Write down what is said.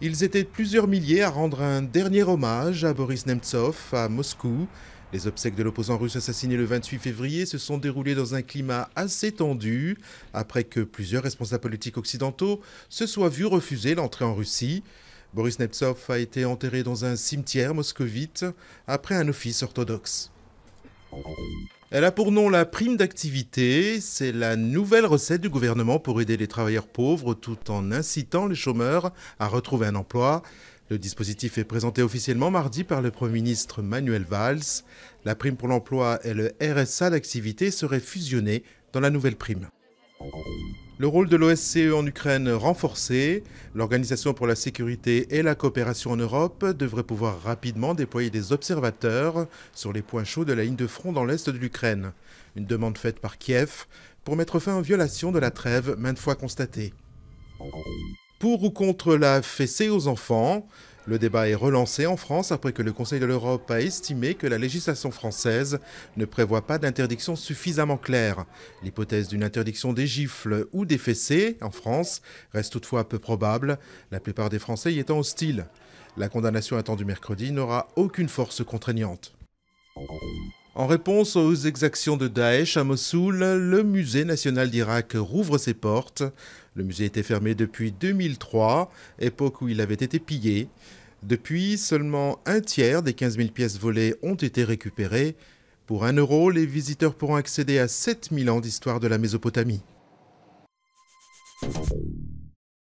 Ils étaient plusieurs milliers à rendre un dernier hommage à Boris Nemtsov à Moscou. Les obsèques de l'opposant russe assassiné le 28 février se sont déroulées dans un climat assez tendu, après que plusieurs responsables politiques occidentaux se soient vus refuser l'entrée en Russie. Boris Nemtsov a été enterré dans un cimetière moscovite après un office orthodoxe. Elle a pour nom la prime d'activité. C'est la nouvelle recette du gouvernement pour aider les travailleurs pauvres tout en incitant les chômeurs à retrouver un emploi. Le dispositif est présenté officiellement mardi par le Premier ministre Manuel Valls. La prime pour l'emploi et le RSA d'activité seraient fusionnés dans la nouvelle prime. Le rôle de l'OSCE en Ukraine renforcé, l'Organisation pour la sécurité et la coopération en Europe devrait pouvoir rapidement déployer des observateurs sur les points chauds de la ligne de front dans l'est de l'Ukraine. Une demande faite par Kiev pour mettre fin aux violations de la trêve maintes fois constatées. Pour ou contre la fessée aux enfants, le débat est relancé en France après que le Conseil de l'Europe a estimé que la législation française ne prévoit pas d'interdiction suffisamment claire. L'hypothèse d'une interdiction des gifles ou des fessées en France reste toutefois peu probable, la plupart des Français y étant hostiles. La condamnation attendue mercredi n'aura aucune force contraignante. En réponse aux exactions de Daesh à Mossoul, le musée national d'Irak rouvre ses portes. Le musée était fermé depuis 2003, époque où il avait été pillé. Depuis, seulement un tiers des 15 000 pièces volées ont été récupérées. Pour un euro, les visiteurs pourront accéder à 000 ans d'histoire de la Mésopotamie.